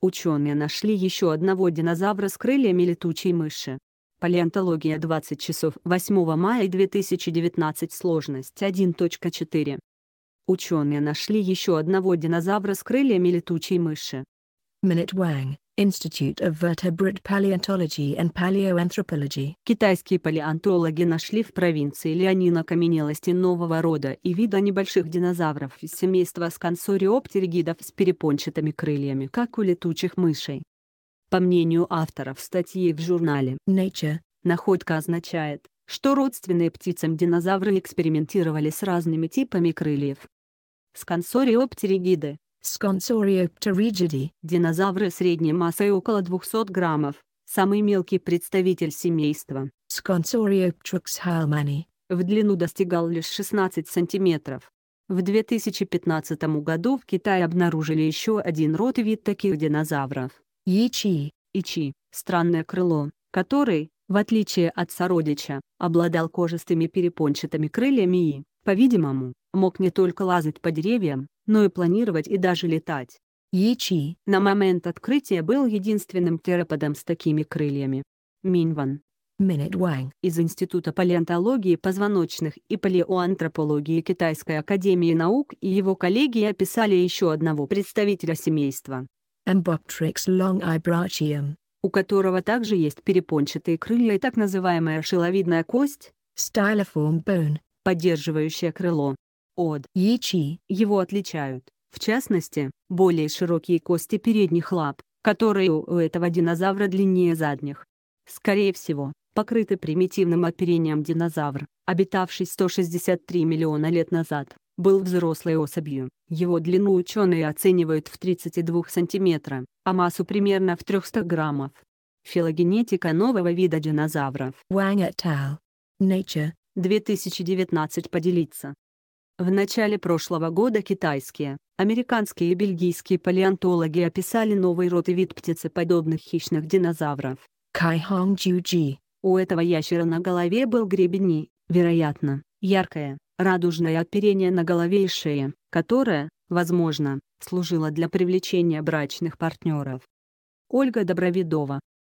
Ученые нашли еще одного динозавра с крыльями летучей мыши. Палеонтология 20 часов 8 мая 2019 сложность 1.4. Ученые нашли еще одного динозавра с крыльями летучей мыши. Minute Wang. Institute of Vertebrate Paleontology and Paleoanthropology. Китайские палеонтологи нашли в провинции Леонина каменелости нового рода и вида небольших динозавров из семейства скансориоптеригидов с перепончатыми крыльями, как у летучих мышей. По мнению авторов статьи в журнале Nature, находка означает, что родственные птицам динозавры экспериментировали с разными типами крыльев. Скансориоптеригиды Sconsoryopta rigidi. Динозавры средней массой около 200 граммов. Самый мелкий представитель семейства. Sconsoryoptrix halmani. В длину достигал лишь 16 сантиметров. В 2015 году в Китае обнаружили еще один род вид таких динозавров. Ичи. Ичи – странное крыло, который, в отличие от сородича, обладал кожистыми перепончатыми крыльями и, по-видимому, мог не только лазать по деревьям, но и планировать и даже летать. Ячи на момент открытия был единственным тероподом с такими крыльями. Минван Минет Ванг из Института палеонтологии позвоночных и палеоантропологии Китайской академии наук и его коллеги описали еще одного представителя семейства. Amboptrix longibrachium, у которого также есть перепончатые крылья и так называемая шиловидная кость, styliform bone, поддерживающая крыло от ячей его отличают, в частности, более широкие кости передних лап, которые у этого динозавра длиннее задних. Скорее всего, покрытый примитивным оперением динозавр, обитавший 163 миллиона лет назад, был взрослой особью. Его длину ученые оценивают в 32 сантиметра, а массу примерно в 300 граммов. Филогенетика нового вида динозавров. Wang et al. Nature. 2019 поделиться. В начале прошлого года китайские, американские и бельгийские палеонтологи описали новый род и вид птицеподобных хищных динозавров. Кайхонг У этого ящера на голове был гребень вероятно, яркое, радужное оперение на голове и шее, которое, возможно, служило для привлечения брачных партнеров. Ольга Добровидова,